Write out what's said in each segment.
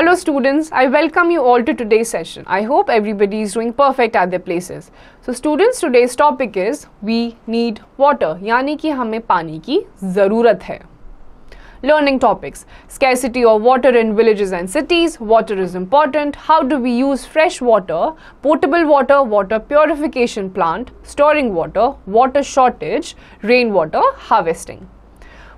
Hello students, I welcome you all to today's session. I hope everybody is doing perfect at their places. So students, today's topic is we need water, यानी कि हमें पानी की ज़रूरत है. Learning topics scarcity of water in villages and cities, water is important, how do we use fresh water, potable water, water purification plant, storing water, water shortage, rainwater harvesting.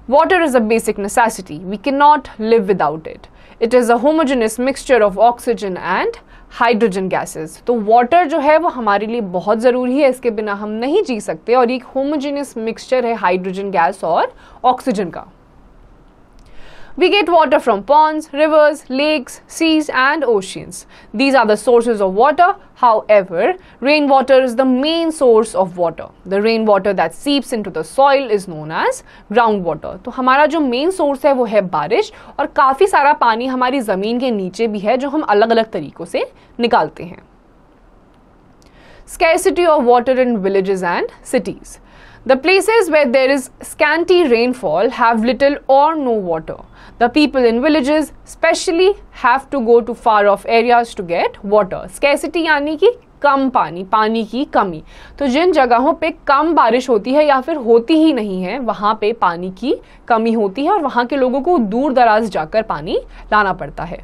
Water is a basic necessity, we cannot live without it. It is a homogenous mixture of oxygen and hydrogen gases तो water जो है वो हमारे लिए बहुत ज़रूरी है इसके बिना हम नहीं जी सकते और एक होमोजेनस मिक्सचर है हाइड्रोजन गैस और ऑक्सीजन का We get water from ponds, rivers, lakes, seas, and oceans. These are the sources of water. However, rainwater is the main source of water. The rainwater that seeps into the soil is known as groundwater. So, our main source is वो है बारिश और काफ़ी सारा पानी हमारी ज़मीन के नीचे भी है जो हम अलग scarcity of water in villages and cities. The places where there is scanty rainfall have little or no water. The people in villages specially have to go to far off areas to get water. Scarcity yani ki कम पानी पानी की कमी तो जिन जगहों पे कम बारिश होती है या फिर होती ही नहीं है वहाँ पे पानी की कमी होती है और वहाँ के लोगों को दूर दराज जाकर पानी लाना पड़ता है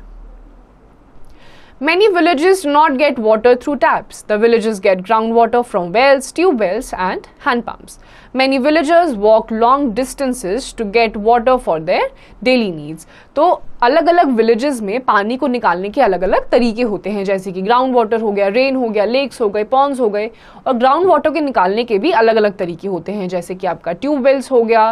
Many villages do not get water through taps. The villagers get groundwater from wells, tube wells and hand pumps. Many villagers walk long distances to get water for their daily needs. So अलग अलग villages में पानी को निकालने के अलग अलग तरीके होते हैं जैसे कि ग्राउंड वाटर हो गया रेन हो गया लेक्स हो गए पॉन्स हो गए और ग्राउंड वाटर के निकालने के भी अलग अलग तरीके होते हैं जैसे कि आपका ट्यूबवेल्स हो गया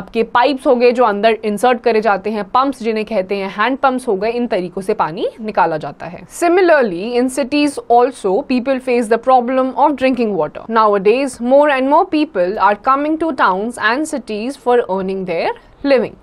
आपके पाइप्स हो गए जो अंदर इंसर्ट करे जाते हैं पंप्स जिन्हें कहते हैं हैंड पंप्स हो गए इन तरीकों से पानी निकाला जाता है similarly in cities also people face the problem of drinking water nowadays more and more people are coming to town and cities for earning their living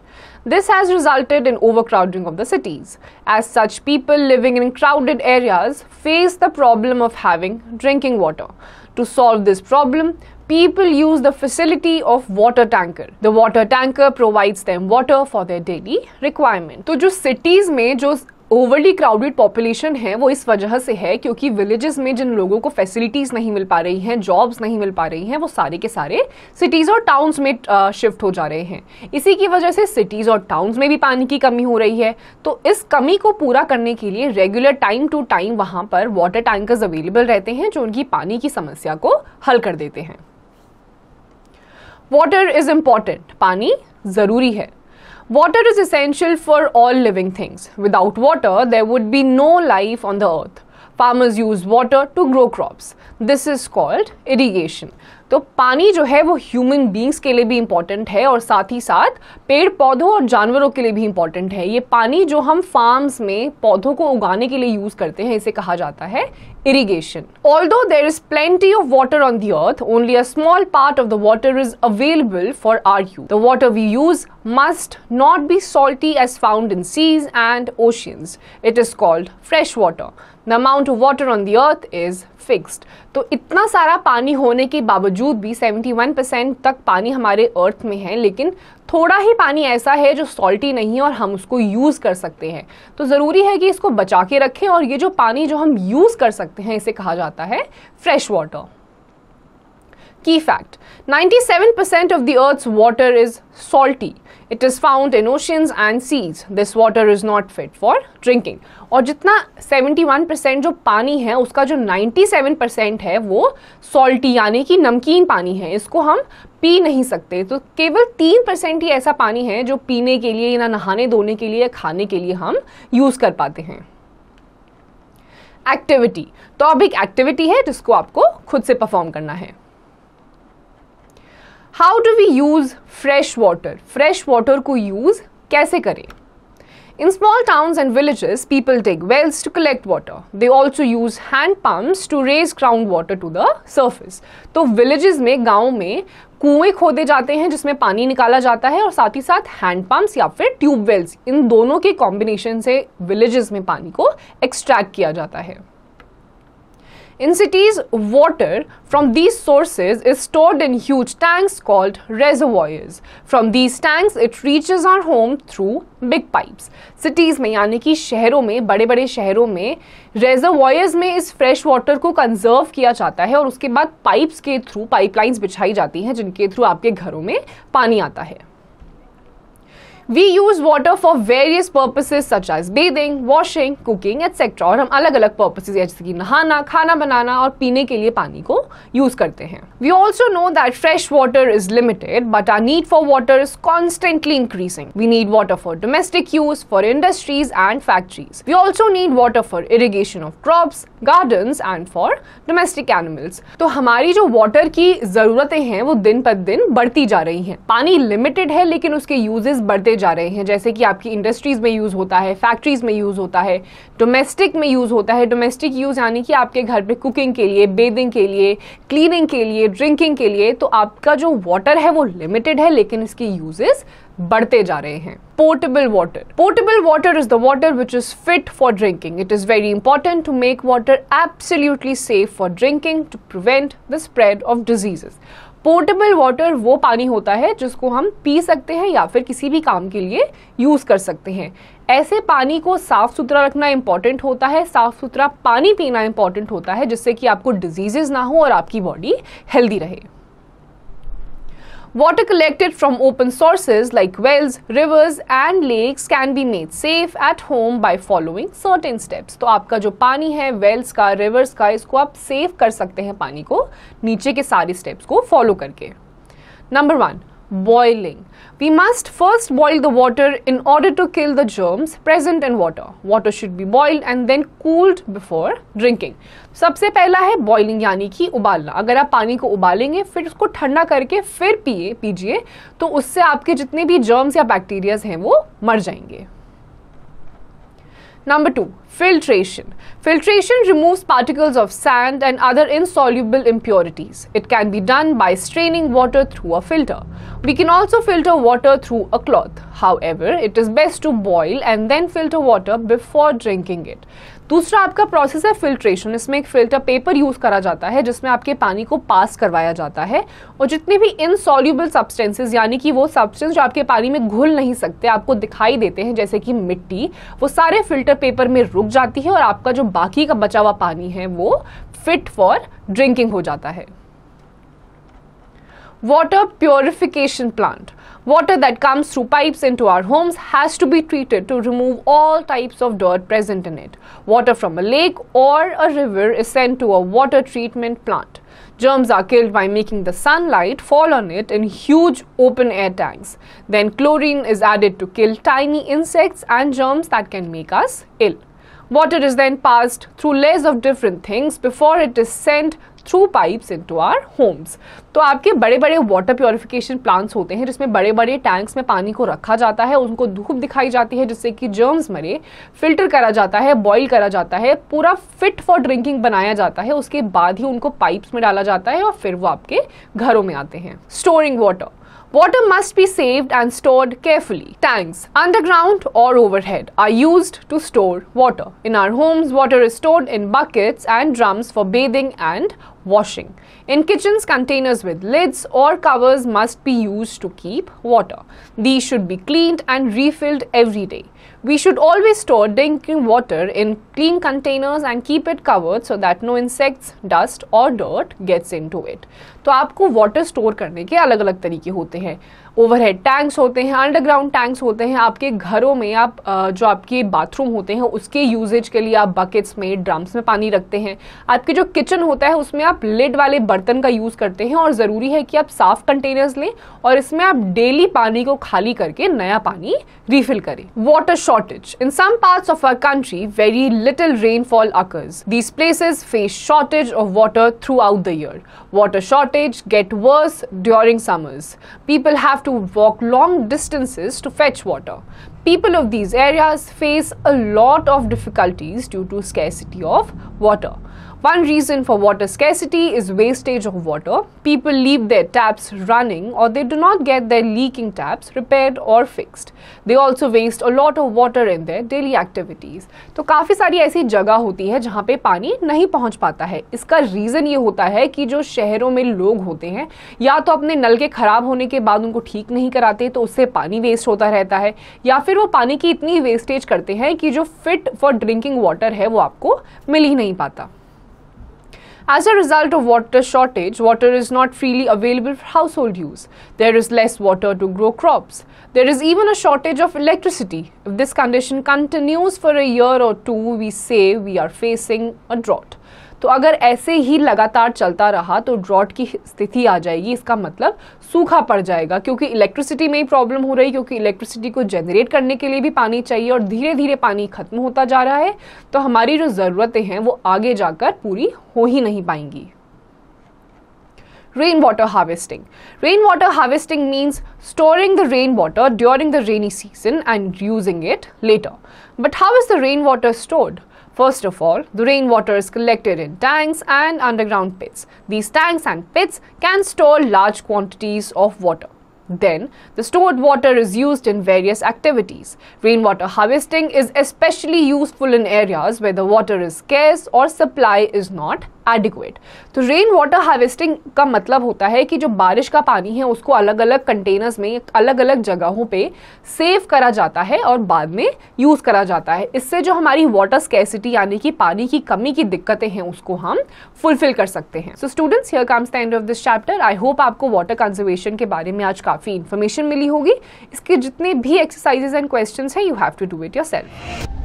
This has resulted in overcrowding of the cities, as such people living in crowded areas face the problem of having drinking water. To solve this problem, people use the facility of water tanker. The water tanker provides them water for their daily requirement. So, जो cities में जो overly crowded population है वो इस वजह से है क्योंकि विलेजेस में जिन लोगों को फैसिलिटीज़ नहीं मिल पा रही हैं जॉब्स नहीं मिल पा रही हैं वो सारे के सारे सिटीज़ और टाउन्स में शिफ्ट हो जा रहे हैं इसी की वजह से सिटीज़ और टाउन्स में भी पानी की कमी हो रही है तो इस कमी को पूरा करने के लिए रेगुलर टाइम टू टाइम वहां पर वाटर टैंकर्स अवेलेबल रहते हैं जो उनकी पानी की समस्या को हल कर देते हैं वाटर इज़ इम्पॉर्टेंट पानी ज़रूरी है Water is essential for all living things. Without water, there would be no life on the earth. Farmers use water to grow crops. This is called irrigation. तो पानी जो है वो ह्यूमन बींग्स के लिए भी इंपॉर्टेंट है और साथ ही साथ पेड़ पौधों और जानवरों के लिए भी इंपॉर्टेंट है ये पानी जो हम फार्म्स में पौधों को उगाने के लिए यूज करते हैं इसे कहा जाता है irrigation although there is plenty of water on the earth only a small part of the water is available for our use the water we use must not be salty as found in seas and oceans it is called fresh water the amount of water on the earth is fixed तो इतना सारा पानी होने के बावजूद भी 71 percent तक पानी हमारे अर्थ में है लेकिन थोड़ा ही पानी ऐसा है जो सॉल्टी नहीं है और हम उसको यूज़ कर सकते हैं तो ज़रूरी है कि इसको बचा के रखें और ये जो पानी जो हम यूज़ कर सकते हैं इसे कहा जाता है fresh water Key fact 97% of the Earth's water is salty. It is found in oceans and seas. This water is not fit for drinking. और जितना 71% जो पानी है उसका जो 97% है वो सॉल्टी यानी कि नमकीन पानी है इसको हम पी नहीं सकते तो केवल तीन परसेंट ही ऐसा पानी है जो पीने के लिए या नहाने धोने के लिए खाने के लिए हम यूज़ कर पाते हैं एक्टिविटी तो अब एक एक्टिविटी है जिसको आपको खुद से परफॉर्म करना है how do we use fresh water fresh water को यूज कैसे करें in small towns and villages people take wells to collect water they also use hand pumps to raise ground water to the surface तो villages में गाँव में कुएं खोदे जाते हैं जिसमें पानी निकाला जाता है और साथ ही साथ हैंड पम्प्स या फिर ट्यूबवेल्स इन दोनों के कॉम्बिनेशन से विलेजेस में पानी को एक्सट्रैक्ट किया जाता है In cities, water from these sources is stored in huge tanks called reservoirs. From these tanks, it reaches our home through big pipes. Cities में यानी कि शहरों में बड़े बड़े शहरों में reservoirs में इस fresh water को conserve किया जाता है और उसके बाद pipes के through pipelines बिछाई जाती हैं जिनके through आपके घरों में पानी आता है we use water for various purposes such as bathing washing cooking etcetera और हम अलग अलग पर्पसेज जैसे कि नहाना खाना बनाना और पीने के लिए पानी को यूज करते हैं we also know that fresh water is limited but our need for water is constantly increasing we need water for domestic use for industries and factories we also need water for irrigation of crops garden and for domestic animals तो हमारी जो water की जरूरतें हैं वो दिन पर दिन बढ़ती जा रही हैं पानी लिमिटेड है लेकिन उसके यूजेस बढ़ते जा रहे हैं जैसे कि आपकी इंडस्ट्रीज़ में यूज़ होता है फैक्ट्रीज़ में यूज़ होता है डोमेस्टिक में यूज़ होता है डोमेस्टिक यूज़ यानी कि आपके घर पे कुकिंग के लिए बेदिंग के लिए क्लीनिंग के लिए ड्रिंकिंग के लिए तो आपका जो वाटर है वो लिमिटेड है लेकिन इसकी यूजेस बढ़ते जा रहे हैं portable water portable water is the water which is fit for drinking it is very important to make water absolutely safe for drinking to prevent the spread of diseases portable water वो पानी होता है जिसको हम P सकते हैं या फिर किसी भी काम के लिए यूज़ कर सकते हैं ऐसे पानी को साफ़ सुथरा रखना इंपॉर्टेंट होता है साफ़ सुथरा पानी पीना इंपॉर्टेंट होता है जिससे कि आपको डिजीज़ ना हो और आपकी बॉडी हेल्दी रहे Water collected from open sources like wells, rivers and lakes can be made safe at home by following certain steps. तो आपका जो पानी है wells का rivers का इसको आप सेव कर सकते हैं पानी को नीचे के सारे steps को follow करके Number one boiling. We must first boil the water in order to kill the germs present in water. Water should be boiled and then cooled before drinking. सबसे पहला है boiling यानी कि उबालना अगर आप पानी को उबालेंगे फिर उसको ठंडा करके फिर पिए पीजिए तो उससे आपके जितने भी germs या bacteria हैं वो मर जाएंगे number two Filtration. Filtration removes particles of sand and other insoluble impurities. It can be done by straining water through a filter. We can also filter water through a cloth. However, it is best to boil and then filter water before drinking it. दूसरा आपका process है filtration इसमें एक filter paper use करा जाता है जिसमें आपके पानी को पास करवाया जाता है और जितने भी इनसॉल्यूबल सब्सटेंसेस यानी कि वो सब्सटेंस जो आपके पानी में घुल नहीं सकते आपको दिखाई देते हैं जैसे कि मिट्टी वो सारे फिल्टर पेपर में रुक रुक जाती है और water purification plant. Water that comes through pipes into our homes has to be treated to remove all types of dirt present in it. Water from a lake or a river is sent to a water treatment plant. Germs are killed by making the sunlight fall on it in huge open air tanks. Then chlorine is added to kill tiny insects and germs that can make us ill. Water is then passed through layers of different things before it is sent through pipes into our homes तो आपके बड़े बड़े water purification plants होते हैं जिसमें बड़े बड़े tanks में पानी को रखा जाता है उनको धूप दिखाई जाती है जिससे कि जर्म्स मरे फिल्टर करा जाता है बॉइल करा जाता है पूरा फिट फॉर ड्रिंकिंग बनाया जाता है उसके बाद ही उनको पाइप्स में डाला जाता है और फिर वो आपके घरों में आते हैं storing water Water must be saved and stored carefully. Tanks, underground or overhead, are used to store water. In our homes, water is stored in buckets and drums for bathing and washing. In kitchens, containers with lids or covers must be used to keep water. These should be cleaned and refilled every day. We should always store drinking water in clean containers and keep it covered so that no insects, dust or dirt gets into it. तो आपको water store करने के अलग अलग तरीके होते हैं overhead tanks होते हैं अंडरग्राउंड टैंक्स होते हैं आपके घरों में आप जो आपके बाथरूम होते हैं उसके यूजेज के लिए आप बकेट्स में ड्रम्स में पानी रखते हैं आपके जो किचन होता है उसमें आप लिड वाले बर्तन का यूज़ करते हैं और ज़रूरी है कि आप साफ कंटेनर्स लें और इसमें आप डेली पानी को खाली करके नया पानी रिफिल करें water shortage in some parts of our country very little rainfall occurs these places face shortage of water throughout the year water shortage get worse during summers people have to to walk long distances to fetch water. People of these areas face a lot of difficulties due to scarcity of water. One reason for water scarcity is wastage of water. People leave their taps running or they do not get their leaking taps repaired or fixed. They also waste a lot of water in their daily activities. तो काफ़ी सारी ऐसी जगह होती है जहाँ पे पानी नहीं पहुँच पाता है इसका रीज़न ये होता है कि जो शहरों में लोग होते हैं या तो अपने नल के ख़राब होने के बाद उनको ठीक नहीं कराते तो उससे पानी वेस्ट होता रहता है या फिर वो पानी की इतनी वेस्टेज करते हैं कि जो फिट फॉर ड्रिंकिंग वाटर है वो आपको मिल ही नहीं पाता As a result of water shortage, water is not freely available for household use. There is less water to grow crops. There is even a shortage of electricity. If this condition continues for a year or two, we say we are facing a drought. तो अगर ऐसे ही लगातार चलता रहा तो drought की स्थिति आ जाएगी इसका मतलब सूखा पड़ जाएगा क्योंकि इलेक्ट्रिसिटी में ही प्रॉब्लम हो रही क्योंकि इलेक्ट्रिसिटी को जनरेट करने के लिए भी पानी चाहिए और धीरे धीरे पानी खत्म होता जा रहा है तो हमारी जो ज़रूरतें हैं वो आगे जाकर पूरी हो ही नहीं पाएंगी rain water harvesting rain water harvesting means storing the rain water during the rainy season and using it later but how is the rain water stored First of all, the rainwater is collected in tanks and underground pits. These tanks and pits can store large quantities of water. Then, the stored water is used in various activities. Rainwater harvesting is especially useful in areas where the water is scarce or supply is not adequate तो rain water harvesting का मतलब होता है कि जो बारिश का पानी है उसको अलग अलग कंटेनर्स में अलग अलग जगहों पे सेव करा जाता है और बाद में यूज़ करा जाता है इससे जो हमारी वाटर स्कैसिटी यानी कि पानी की कमी की दिक्कतें हैं उसको हम फुलफिल कर सकते हैं so students here comes the end of this chapter I hope आपको वाटर कंजर्वेशन के बारे में आज काफ़ी काफ़ी इन्फॉर्मेशन मिली होगी इसके जितने भी एक्सरसाइजेज एंड क्वेश्चन हैं you have to do it your self